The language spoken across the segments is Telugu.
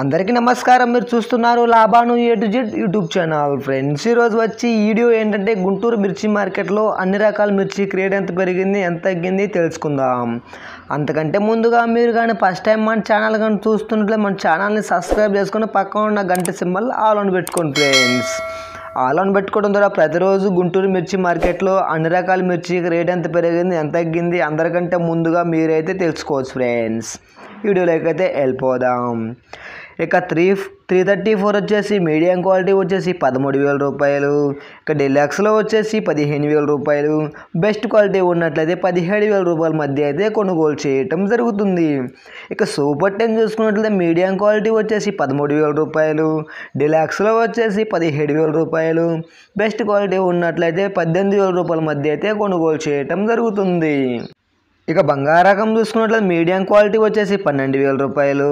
అందరికీ నమస్కారం మీరు చూస్తున్నారు లాభాను A to Z YouTube channel friends ఈరోజు వచ్చి వీడియో ఏంటంటే గుంటూరు మిర్చి మార్కెట్లో అన్ని రకాల మిర్చి క్రేడ్ ఎంత పెరిగింది ఎంత తగ్గింది తెలుసుకుందాం అంతకంటే ముందుగా మీరు కానీ ఫస్ట్ టైం మన ఛానల్ కానీ చూస్తున్నట్లే మన ఛానల్ని సబ్స్క్రైబ్ చేసుకుని పక్కన ఉన్న గంట సింబల్ ఆల్ అని పెట్టుకోండి ఫ్రెండ్స్ ఆలన్ పెట్టుకోవడం ద్వారా ప్రతిరోజు గుంటూరు మిర్చి మార్కెట్లో అన్ని రకాల మిర్చి రేట్ ఎంత పెరిగింది ఎంత తగ్గింది అందరికంటే ముందుగా మీరైతే తెలుసుకోవచ్చు ఫ్రెండ్స్ వీడియోలోకి అయితే వెళ్ళిపోదాం ఇక త్రీ త్రీ థర్టీ ఫోర్ వచ్చేసి మీడియం క్వాలిటీ వచ్చేసి పదమూడు వేల రూపాయలు ఇక డిలాక్స్లో వచ్చేసి పదిహేను వేల రూపాయలు బెస్ట్ క్వాలిటీ ఉన్నట్లయితే పదిహేడు వేల రూపాయల మధ్య అయితే కొనుగోలు చేయటం జరుగుతుంది ఇక సూపర్ టెన్ చూసుకున్నట్లయితే మీడియం క్వాలిటీ వచ్చేసి పదమూడు వేల రూపాయలు డిలాక్స్లో వచ్చేసి పదిహేడు వేల రూపాయలు బెస్ట్ క్వాలిటీ ఉన్నట్లయితే పద్దెనిమిది వేల రూపాయల మధ్య అయితే కొనుగోలు చేయటం జరుగుతుంది ఇక బంగారకం చూసుకున్నట్లయితే మీడియం క్వాలిటీ వచ్చేసి పన్నెండు వేల రూపాయలు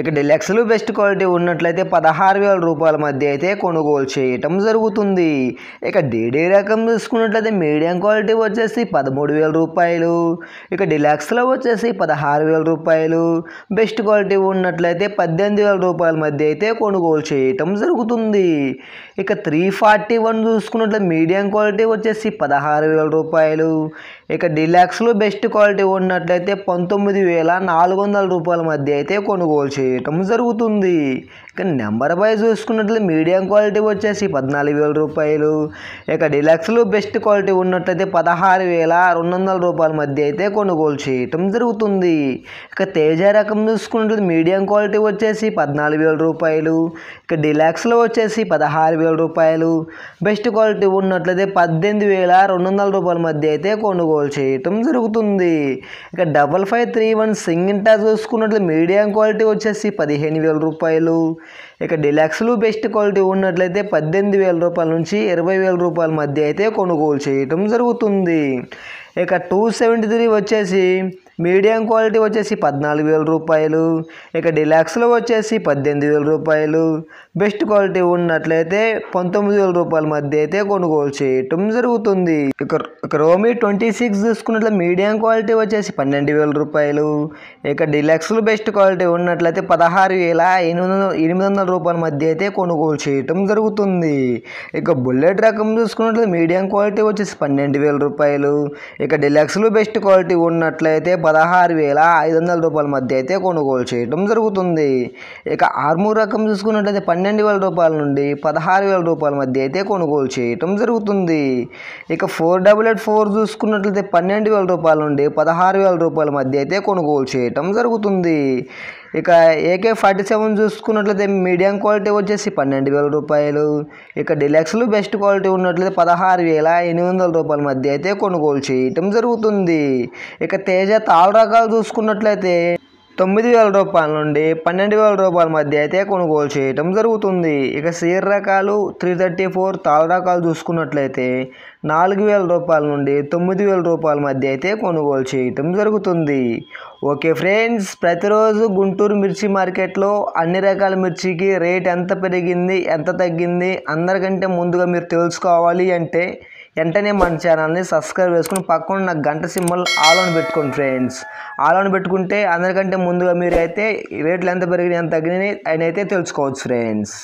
ఇక డిలెక్స్లు బెస్ట్ క్వాలిటీ ఉన్నట్లయితే పదహారు వేల రూపాయల మధ్య అయితే కొనుగోలు చేయటం జరుగుతుంది ఇక డీడీ రకం చూసుకున్నట్లయితే మీడియం క్వాలిటీ వచ్చేసి పదమూడు వేల రూపాయలు ఇక డిలక్స్లో వచ్చేసి పదహారు వేల రూపాయలు బెస్ట్ క్వాలిటీ ఉన్నట్లయితే పద్దెనిమిది వేల రూపాయల మధ్య అయితే కొనుగోలు చేయటం జరుగుతుంది ఇక త్రీ ఫార్టీ వన్ చూసుకున్నట్లయితే మీడియం క్వాలిటీ వచ్చేసి పదహారు వేల రూపాయలు ఇక డిలాక్స్లో బెస్ట్ క్వాలిటీ ఒకటి ఉన్నట్లయితే పంతొమ్మిది వేల నాలుగు వందల రూపాయల మధ్య అయితే కొనుగోలు చేయటం జరుగుతుంది కానీ నెంబర్ వైజ్ చూసుకున్నట్లు మీడియం క్వాలిటీ వచ్చేసి పద్నాలుగు వేల రూపాయలు ఇక డిలక్స్లో బెస్ట్ క్వాలిటీ ఉన్నట్లయితే పదహారు వేల రెండు వందల రూపాయల మధ్య అయితే కొనుగోలు చేయటం జరుగుతుంది ఇక తేజ రకం చూసుకున్నట్లు మీడియం క్వాలిటీ వచ్చేసి పద్నాలుగు వేల రూపాయలు ఇక డిలక్స్లో వచ్చేసి పదహారు వేల రూపాయలు బెస్ట్ క్వాలిటీ ఉన్నట్లయితే పద్దెనిమిది వేల రెండు వందల రూపాయల మధ్య అయితే కొనుగోలు చేయటం జరుగుతుంది ఇక డబల్ ఫైవ్ త్రీ వన్ సింగింటా చూసుకున్నట్లు మీడియం క్వాలిటీ వచ్చేసి పదిహేను వేల రూపాయలు ఇక డిలాక్స్లు బెస్ట్ క్వాలిటీ ఉన్నట్లయితే పద్దెనిమిది వేల రూపాయల నుంచి ఇరవై వేల రూపాయల మధ్య అయితే కొనుగోలు చేయటం జరుగుతుంది ఇక టూ సెవెంటీ త్రీ వచ్చేసి మీడియం క్వాలిటీ వచ్చేసి పద్నాలుగు వేల రూపాయలు ఇక డిలాక్స్లో వచ్చేసి పద్దెనిమిది వేల రూపాయలు బెస్ట్ క్వాలిటీ ఉన్నట్లయితే పంతొమ్మిది వేల రూపాయల మధ్య అయితే కొనుగోలు చేయటం జరుగుతుంది ఇక ఇక రోమీ ట్వంటీ సిక్స్ చూసుకున్నట్లయితే మీడియం క్వాలిటీ వచ్చేసి పన్నెండు వేల రూపాయలు ఇక డిలాక్స్లో బెస్ట్ క్వాలిటీ ఉన్నట్లయితే పదహారు వేల ఎనిమిది వందల ఎనిమిది వందల రూపాయల మధ్య అయితే కొనుగోలు చేయటం జరుగుతుంది ఇక బుల్లెట్ రకం చూసుకున్నట్లయితే మీడియం క్వాలిటీ వచ్చేసి పన్నెండు వేల రూపాయలు ఇక డిలాక్స్లో బెస్ట్ క్వాలిటీ ఉన్నట్లయితే పదహారు వేల ఐదు వందల రూపాయల మధ్య అయితే కొనుగోలు చేయడం జరుగుతుంది ఇక ఆర్మూర్ రకం చూసుకున్నట్లయితే పన్నెండు వేల రూపాయల నుండి పదహారు వేల రూపాయల మధ్య అయితే కొనుగోలు చేయటం జరుగుతుంది ఇక ఫోర్ డబుల్ ఎయిట్ ఫోర్ చూసుకున్నట్లయితే పన్నెండు వేల రూపాయల నుండి పదహారు వేల రూపాయల మధ్య అయితే కొనుగోలు చేయటం జరుగుతుంది ఇక ఏకే ఫార్టీ సెవెన్ చూసుకున్నట్లయితే మీడియం క్వాలిటీ వచ్చేసి పన్నెండు వేల రూపాయలు ఇక డిలక్స్లు బెస్ట్ క్వాలిటీ ఉన్నట్లయితే పదహారు వేల ఎనిమిది వందల రూపాయల మధ్య అయితే కొనుగోలు చేయటం జరుగుతుంది ఇక తేజ తాళ రకాలు చూసుకున్నట్లయితే తొమ్మిది వేల రూపాయల నుండి పన్నెండు వేల రూపాయల మధ్య అయితే కొనుగోలు చేయటం జరుగుతుంది ఇక సీర్ రకాలు త్రీ థర్టీ ఫోర్ తాళ రకాలు చూసుకున్నట్లయితే నాలుగు వేల రూపాయల నుండి తొమ్మిది వేల రూపాయల మధ్య అయితే కొనుగోలు చేయటం జరుగుతుంది ఓకే ఫ్రెండ్స్ ప్రతిరోజు గుంటూరు మిర్చి మార్కెట్లో అన్ని రకాల మిర్చికి రేట్ ఎంత పెరిగింది ఎంత తగ్గింది అందరికంటే ముందుగా మీరు తెలుసుకోవాలి అంటే వెంటనే మన ఛానల్ని సబ్స్క్రైబ్ చేసుకుని పక్కన నాకు గంట సింబల్ ఆలోని పెట్టుకోండి ఫ్రెండ్స్ ఆలోని పెట్టుకుంటే అందరికంటే ముందుగా మీరైతే రేట్లు ఎంత పెరిగినాయి ఎంత తగ్గినాయి అని అయితే తెలుసుకోవచ్చు ఫ్రెండ్స్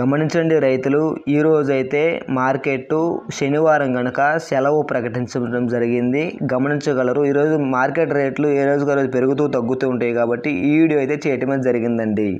గమనించండి రైతులు ఈరోజైతే మార్కెట్టు శనివారం కనుక సెలవు ప్రకటించడం జరిగింది గమనించగలరు ఈరోజు మార్కెట్ రేట్లు ఏ రోజుకు రోజు పెరుగుతూ తగ్గుతూ ఉంటాయి కాబట్టి ఈ వీడియో అయితే చేయటం జరిగిందండి